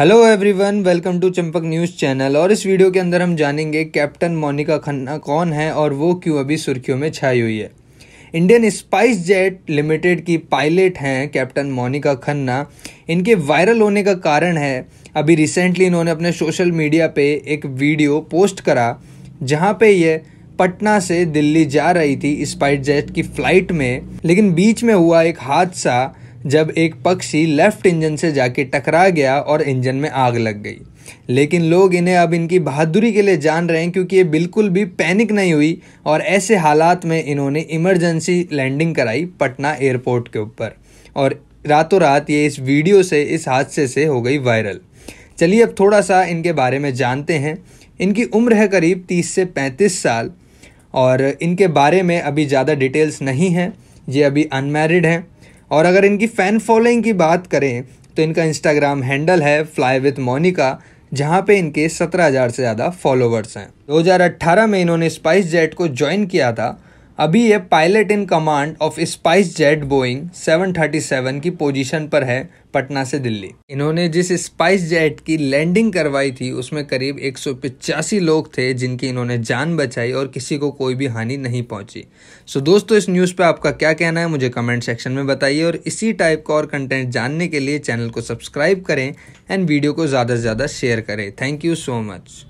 hello everyone welcome to Champak news channel और इस video के अंदर हम जानेंगे कैप्टन मोनिका खन्ना कौन है और वो क्यों अभी सुर्खियों में छाई हुई है इंडियन स्पाइस जेट लिमिटेड की पायलट हैं कैप्टन मोनिका खन्ना इनके वायरल होने का कारण है अभी रिसेंटली इन्होंने अपने सोशल मीडिया पे एक वीडियो पोस्ट करा जहाँ पे ये पटना से दिल्ली जा रही थी स्पाइस जेट की फ़्लाइट में लेकिन बीच में हुआ एक हादसा जब एक पक्षी लेफ्ट इंजन से जाके टकरा गया और इंजन में आग लग गई लेकिन लोग इन्हें अब इनकी बहादुरी के लिए जान रहे हैं क्योंकि ये बिल्कुल भी पैनिक नहीं हुई और ऐसे हालात में इन्होंने इमरजेंसी लैंडिंग कराई पटना एयरपोर्ट के ऊपर और रातों रात ये इस वीडियो से इस हादसे से हो गई वायरल चलिए अब थोड़ा सा इनके बारे में जानते हैं इनकी उम्र है करीब 30 से 35 साल और इनके बारे में अभी ज़्यादा डिटेल्स नहीं हैं ये अभी अनमेरिड हैं और अगर इनकी फ़ैन फॉलोइंग की बात करें तो इनका इंस्टाग्राम हैंडल है फ्लाई विथ मोनिका जहाँ पे इनके 17,000 से ज़्यादा फॉलोवर्स हैं 2018 में इन्होंने स्पाइस जेट को ज्वाइन किया था अभी ये pilot in command of SpiceJet Boeing 737 की पोजीशन पर है पटना से दिल्ली इन्होंने जिस स्पाइस जेट की लैंडिंग करवाई थी उसमें करीब एक लोग थे जिनकी इन्होंने जान बचाई और किसी को कोई भी हानि नहीं पहुंची सो so दोस्तों इस न्यूज़ पे आपका क्या कहना है मुझे कमेंट सेक्शन में बताइए और इसी टाइप का और कंटेंट जानने के लिए चैनल को सब्सक्राइब करें एंड वीडियो को ज़्यादा से ज़्यादा शेयर करें थैंक यू सो मच